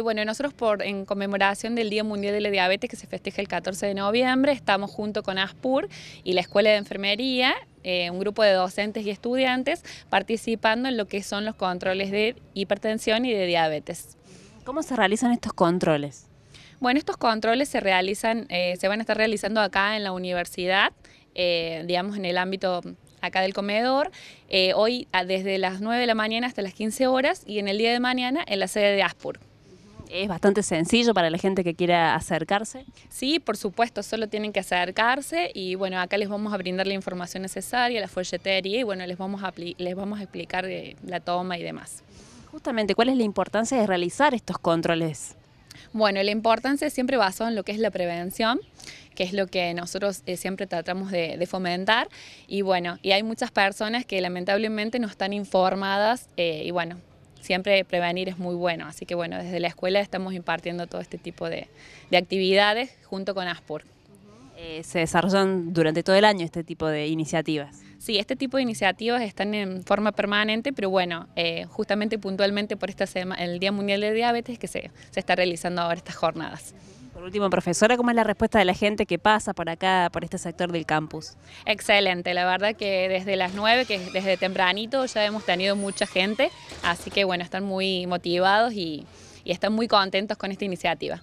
bueno, nosotros en conmemoración del Día Mundial de la Diabetes que se festeja el 14 de noviembre, estamos junto con ASPUR y la Escuela de Enfermería, eh, un grupo de docentes y estudiantes participando en lo que son los controles de hipertensión y de diabetes. ¿Cómo se realizan estos controles? Bueno, estos controles se realizan, eh, se van a estar realizando acá en la universidad, eh, digamos en el ámbito acá del comedor, hoy desde las 9 de la mañana hasta las 15 horas y en el día de mañana en la sede de ASPUR. ¿Es bastante sencillo para la gente que quiera acercarse? Sí, por supuesto, solo tienen que acercarse y bueno, acá les vamos a brindar la información necesaria, la folletería y bueno, les vamos a, les vamos a explicar eh, la toma y demás. Justamente, ¿cuál es la importancia de realizar estos controles? Bueno, la importancia siempre basada en lo que es la prevención, que es lo que nosotros eh, siempre tratamos de, fomentar. Y bueno, y hay muchas personas que lamentablemente no están informadas eh, y bueno, siempre prevenir es muy bueno. Así que bueno, desde la escuela estamos impartiendo todo este tipo de, actividades junto con ASPUR. Eh, se desarrollan durante todo el año este tipo de iniciativas. Sí, este tipo de iniciativas están en forma permanente, pero bueno, eh, justamente puntualmente por esta semana, el Día Mundial de Diabetes que se, se está realizando ahora estas jornadas. Por último, profesora, ¿cómo es la respuesta de la gente que pasa por acá, por este sector del campus? Excelente, la verdad que desde las 9, que desde tempranito ya hemos tenido mucha gente, así que bueno, están muy motivados y están muy contentos con esta iniciativa.